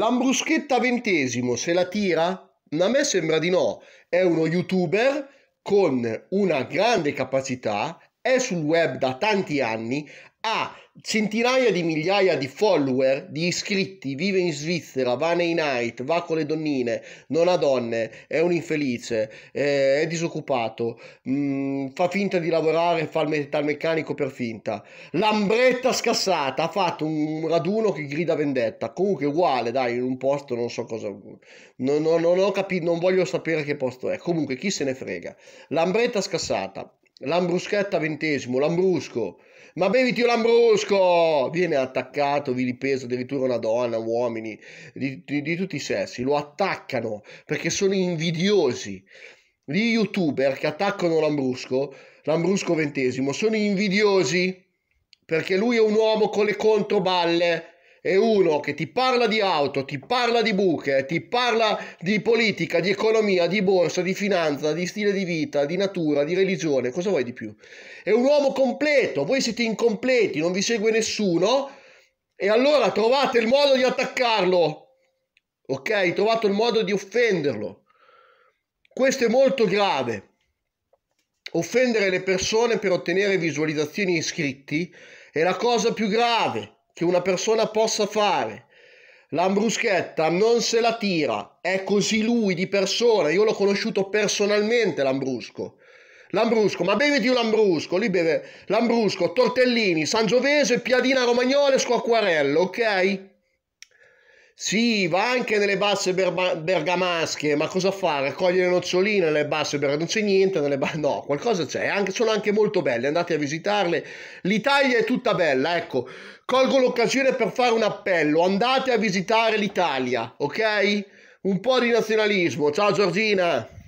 Lambruschetta ventesimo se la tira? A me sembra di no. È uno youtuber con una grande capacità, è sul web da tanti anni, ha centinaia di migliaia di follower, di iscritti, vive in Svizzera, va nei night, va con le donnine, non ha donne, è un infelice, eh, è disoccupato, mh, mm, fa finta di lavorare, fa il metalmeccanico per finta. Lambretta scassata, ha fatto un raduno che grida vendetta, comunque uguale, dai, in un posto non so cosa, non, non, non ho capito, non voglio sapere che posto è, comunque chi se ne frega. Lambretta scassata Lambruschetta ventesimo, Lambrusco. Ma beviti un Lambrusco! Viene attaccato, vilipeso addirittura una donna, uomini di, di, di tutti i sessi. Lo attaccano perché sono invidiosi. Gli youtuber che attaccano Lambrusco, Lambrusco ventesimo, sono invidiosi perché lui è un uomo con le controballe è uno che ti parla di auto, ti parla di buche, ti parla di politica, di economia, di borsa, di finanza, di stile di vita, di natura, di religione, cosa vuoi di più? È un uomo completo, voi siete incompleti, non vi segue nessuno e allora trovate il modo di attaccarlo, ok? Trovate il modo di offenderlo. Questo è molto grave. Offendere le persone per ottenere visualizzazioni e iscritti è la cosa più grave che una persona possa fare. Lambruschetta non se la tira, è così lui di persona, io l'ho conosciuto personalmente Lambrusco. Lambrusco, ma beviti un Lambrusco, lì beve Lambrusco, Tortellini, Sangiovese, Piadina Romagnole, Squacquarello, ok? Sì, va anche nelle basse berba- bergamasche, ma cosa fa? Raccoglie noccioline nelle basse bergamasche? Non c'è niente nelle basse... No, qualcosa c'è, anche, sono anche molto belle, andate a visitarle. L'Italia è tutta bella, ecco. Colgo l'occasione per fare un appello, andate a visitare l'Italia, ok? Un po' di nazionalismo. Ciao Giorgina!